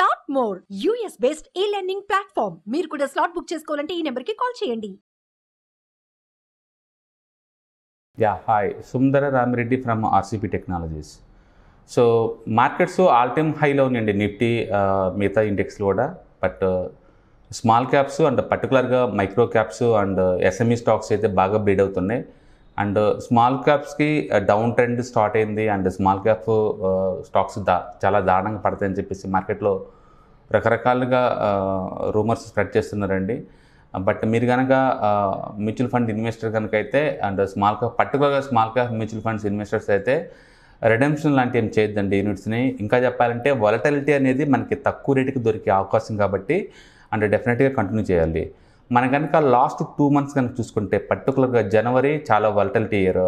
top more US based e learning platform మీరు కూడా slot book చేసుకోవాలంటే ఈ నెంబర్కి కాల్ చేయండి yeah hi Sundara Ramireddy from RCP technologies so markets all time హైలో ఉన్నాయండి నిఫ్టీ మిగతా ఇండెక్స్ కూడా బట్ స్మాల్ క్యాప్స్ అండ్ పర్టికులర్గా micro caps and SME stocks e అయితే బాగా బ్రీడ్ అవుతున్నాయి అండ్ స్మాల్ క్యాప్స్కి డౌన్ ట్రెండ్ స్టార్ట్ అయింది అండ్ స్మాల్ క్యాప్ స్టాక్స్ దా చాలా దారుణంగా పడతాయని చెప్పేసి మార్కెట్లో రకరకాలుగా రూమర్స్ స్ప్రెడ్ చేస్తున్నారండి బట్ మీరు కనుక మ్యూచువల్ ఫండ్ ఇన్వెస్టర్ కనుక అయితే అండ్ స్మాల్ క్యాప్ పర్టికులర్గా small cap mutual funds investors అయితే రెడెంప్షన్ లాంటి ఏం చేయొద్దండి యూనిట్స్ని ఇంకా చెప్పాలంటే వాలటాలిటీ అనేది మనకి తక్కువ రేటుకి దొరికే అవకాశం కాబట్టి అండ్ డెఫినెట్గా కంటిన్యూ చేయాలి మనం కనుక లాస్ట్ టూ మంత్స్ కనుక చూసుకుంటే పర్టికులర్గా జనవరి చాలా volatility year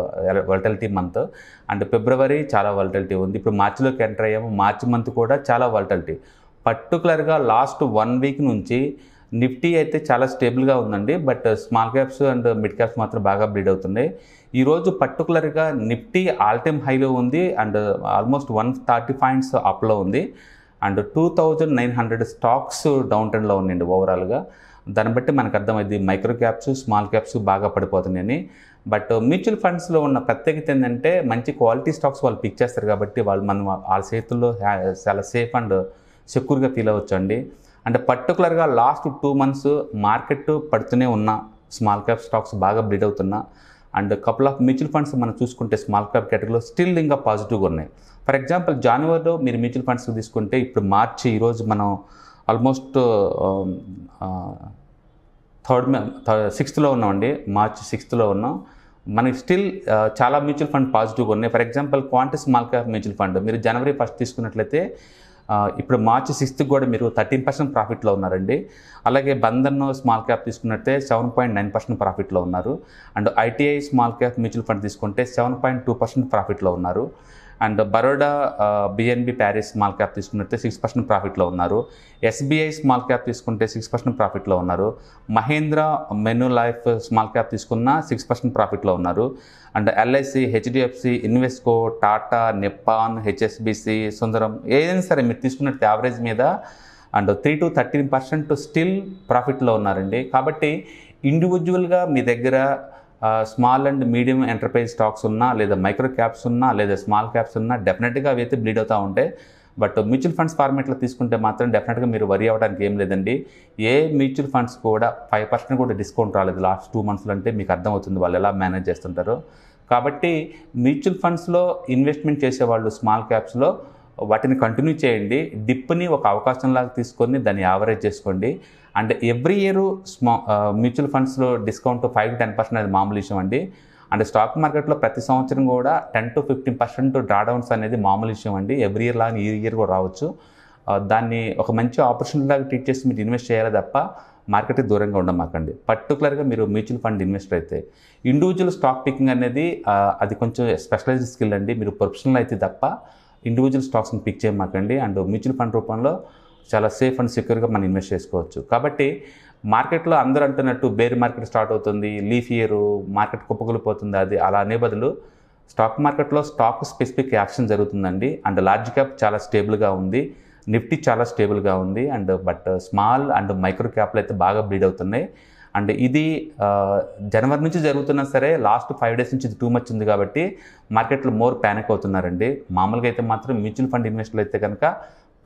volatility month and ఫిబ్రవరి చాలా వలటలిటీ ఉంది ఇప్పుడు మార్చిలోకి ఎంటర్ అయ్యాము మార్చి మంత్ కూడా చాలా వలటలిటీ పర్టికులర్గా లాస్ట్ వన్ వీక్ నుంచి నిఫ్టీ అయితే చాలా స్టేబుల్గా ఉందండి but small caps and mid caps మాత్రం బాగా బ్లీడ్ అవుతున్నాయి ఈరోజు పర్టికులర్గా నిఫ్టీ ఆల్ టైమ్ హైలో ఉంది and almost one thirty points అప్లో ఉంది and two thousand nine hundred stocks down ట్రెండ్లో ఉన్నాయండి ఓవరాల్గా దాన్ని బట్టి మనకు అర్థమైంది మైక్రో క్యాప్స్ స్మాల్ క్యాప్స్ బాగా పడిపోతున్నాయని బట్ మ్యూచువల్ ఫండ్స్లో ఉన్న ప్రత్యేకత ఏంటంటే మంచి క్వాలిటీ స్టాక్స్ వాళ్ళు పిక్ చేస్తారు కాబట్టి వాళ్ళు మనం వాళ్ళ చేతుల్లో చాలా సేఫ్ అండ్ సెక్యూర్గా ఫీల్ అవ్వచ్చు అండి అంటే పర్టికులర్గా లాస్ట్ టూ మంత్స్ మార్కెట్ పడుతూనే ఉన్న స్మాల్ క్యాప్ స్టాక్స్ బాగా బ్లీడ్ అవుతున్నా and couple of mutual funds మనం చూసుకుంటే స్మాల్ క్యాప్ కేటగిరీలో స్టిల్ ఇంకా పాజిటివ్గా ఉన్నాయి ఫర్ ఎగ్జాంపుల్ జనవరిలో మీరు మ్యూచువల్ ఫండ్స్ తీసుకుంటే ఇప్పుడు మార్చి ఈరోజు మనం ఆల్మోస్ట్ థర్డ్ సిక్స్త్లో ఉన్నామండి మార్చ్ సిక్స్త్లో ఉన్నాం మనకి స్టిల్ చాలా మ్యూచువల్ ఫండ్ పాజిటివ్గా ఉన్నాయి ఫర్ ఎగ్జాంపుల్ క్వాంటస్ స్మాల్ క్యాప్ మ్యూచువల్ ఫండ్ మీరు జనవరి ఫస్ట్ తీసుకున్నట్లయితే ఇప్పుడు మార్చ్ సిక్స్త్ కూడా మీరు థర్టీన్ పర్సెంట్ ప్రాఫిట్లో ఉన్నారండి అలాగే బంధన్ స్మాల్ క్యాప్ తీసుకున్నట్టే సెవెన్ పాయింట్ నైన్ పర్సెంట్ ప్రాఫిట్లో ఉన్నారు and ITI small cap mutual fund తీసుకుంటే సెవెన్ పాయింట్ టూ పర్సెంట్ ప్రాఫిట్లో ఉన్నారు and Baroda BNP Paris small cap తీసుకున్నట్టే సిక్స్ పర్సెంట్ ప్రాఫిట్లో ఉన్నారు ఎస్బీఐ స్మాల్ క్యాప్ తీసుకుంటే సిక్స్ పర్సెంట్ ప్రాఫిట్లో ఉన్నారు Mahindra Manulife small cap తీసుకున్న సిక్స్ పర్సెంట్ ప్రాఫిట్లో ఉన్నారు and LIC HDFC Invesco Tata Nippon HSBC Sundaram ఏదైనా సరే మీరు తీసుకున్నట్టు యావరేజ్ మీద and three to thirteen percent still ప్రాఫిట్లో ఉన్నారండి కాబట్టి ఇండివిజువల్గా మీ దగ్గర small and medium enterprise stocks ఉన్నా లేదా మైక్రో క్యాప్స్ ఉన్నా లేదా స్మాల్ క్యాప్స్ ఉన్నా డెఫినెట్గా అవి అయితే బ్లీడ్ అవుతూ ఉంటాయి బట్ మ్యూచువల్ ఫండ్స్ ఫార్మేట్లో తీసుకుంటే మాత్రం డెఫినెట్గా మీరు వరి అవ్వడానికి ఏం లేదండి ఏ మ్యూచువల్ ఫండ్స్ కూడా ఫైవ్ పర్సెంట్ కూడా డిస్కౌంట్ రాలేదు లాస్ట్ టూ మంత్స్లో అంటే మీకు అర్థమవుతుంది వాళ్ళు ఎలా మేనేజ్ చేస్తుంటారు కాబట్టి మ్యూచువల్ ఫండ్స్లో ఇన్వెస్ట్మెంట్ చేసేవాళ్ళు స్మాల్ క్యాప్స్లో వాటిని కంటిన్యూ చేయండి డిప్ని ఒక అవకాశంలాగా తీసుకొని దాన్ని యావరేజ్ చేసుకోండి and every year small mutual ఫండ్స్లో discount five to ten percent అది మామూలు విషయం అండి అండ్ స్టాక్ మార్కెట్లో ప్రతి సంవత్సరం కూడా ten to fifteen percent drawdowns అనేది మామూలు విషయం అండి ఎవ్రీ ఇయర్ లాగా ఈ ఇయర్ కూడా రావచ్చు దాన్ని ఒక మంచి ఆపర్చునిటీ లాగా ట్రీట్ చేసి మీరు ఇన్వెస్ట్ చేయాలి తప్ప మార్కెట్కి దూరంగా ఉండమాకండి పర్టికులర్గా మీరు మ్యూచువల్ ఫండ్ ఇన్వెస్టర్ అయితే ఇండివిజువల్ స్టాక్ పికింగ్ అనేది అది కొంచెం స్పెషలైజ్డ్ స్కిల్ అండి మీరు ప్రొఫెషనల్ అయితే తప్ప ఇండివిజువల్ స్టాక్స్ని పిక్ చేయమాకండి అండ్ మ్యూచువల్ ఫండ్ రూపంలో చాలా సేఫ్ అండ్ సెక్యూర్గా మనం ఇన్వెస్ట్ చేసుకోవచ్చు కాబట్టి మార్కెట్లో అందరూ అంటున్నట్టు బేర్ మార్కెట్ స్టార్ట్ అవుతుంది లీఫ్ ఇయర్ మార్కెట్ కుప్పకూలిపోతుంది అది అలా అనే బదులు స్టాక్ మార్కెట్లో స్టాక్ స్పెసిఫిక్ యాక్షన్ జరుగుతుందండి అండ్ లార్జ్ క్యాప్ చాలా స్టేబుల్గా ఉంది నిఫ్టీ చాలా స్టేబుల్గా ఉంది and but small and micro క్యాప్లు అయితే బాగా బ్లీడ్ అవుతున్నాయి అండ్ ఇది జనవరి నుంచి జరుగుతున్నా సరే లాస్ట్ ఫైవ్ డేస్ నుంచి ఇది టూ మచ్ ఉంది కాబట్టి మార్కెట్లో మోర్ ప్యానిక్ అవుతున్నారండి మామూలుగా అయితే మాత్రం మ్యూచువల్ ఫండ్ ఇన్వెస్టర్లు అయితే కనుక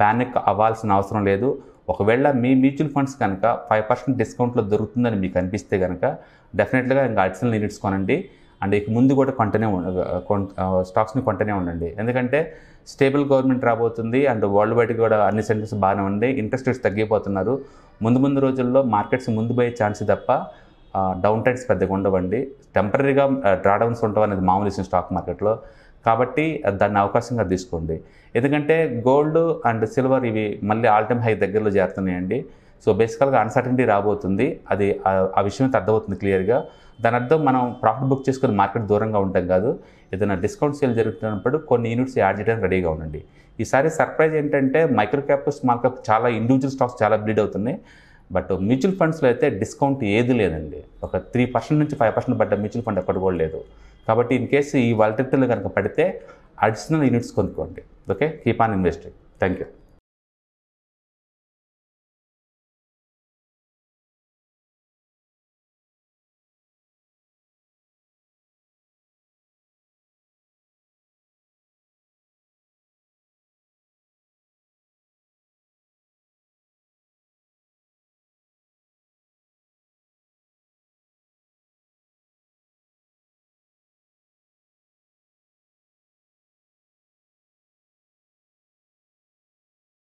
ప్యానిక్ అవ్వాల్సిన అవసరం లేదు ఒకవేళ మీ మ్యూచువల్ ఫండ్స్ కనుక ఫైవ్ పర్సెంట్ డిస్కౌంట్లో దొరుకుతుందని మీకు అనిపిస్తే కనుక డెఫినెట్గా ఇంకా అడిషనల్ యూనిట్స్ కొనండి అండ్ ఇక ముందు కూడా కొంటనే స్టాక్స్ని కొంటనే ఉండండి ఎందుకంటే స్టేబుల్ గవర్నమెంట్ రాబోతుంది అండ్ వరల్డ్ వైడ్ కూడా అన్ని సెంటర్స్ బాగానే ఉంది ఇంట్రెస్ట్ రేట్స్ తగ్గిపోతున్నారు ముందు ముందు రోజుల్లో మార్కెట్స్ ముందు పోయే ఛాన్స్ తప్ప డౌన్ టైడ్స్ పెద్దగా ఉండవండి టెంపరీగా డ్రాడౌన్స్ ఉండవు అనేది మామూలు ఇచ్చిన స్టాక్ మార్కెట్లో కాబట్టి దాన్ని అవకాశంగా తీసుకోండి ఎందుకంటే గోల్డ్ అండ్ సిల్వర్ ఇవి మళ్ళీ ఆల్ టైమ్ హై దగ్గరలో చేరుతున్నాయండి సో బేసికల్గా అన్సర్టనిటీ రాబోతుంది అది ఆ విషయం అర్థమవుతుంది క్లియర్గా దాని అర్థం మనం ప్రాఫిట్ బుక్ చేసుకుని మార్కెట్ దూరంగా ఉంటాం కాదు ఏదైనా డిస్కౌంట్ సేల్ జరుగుతున్నప్పుడు కొన్ని యూనిట్స్ యాడ్ చేయడానికి రెడీగా ఉండండి ఈసారి సర్ప్రైజ్ ఏంటంటే మైక్రో క్యాప్ స్మాల్ క్యాప్ చాలా ఇండివిజువల్ స్టాక్స్ చాలా బ్లీడ్ అవుతున్నాయి బట్ మ్యూచువల్ ఫండ్స్లో అయితే డిస్కౌంట్ ఏది లేదండి ఒక త్రీ పర్సెంట్ నుంచి ఫైవ్ పర్సెంట్ పడ్డ మ్యూచువల్ ఫండ్ ఎక్కడ కూడా లేదు కాబట్టి ఇన్ కేసు ఈ వాలిటిటీలో కనుక పడితే అడిషనల్ యూనిట్స్ కొనుక్కోండి okay keep on investing thank you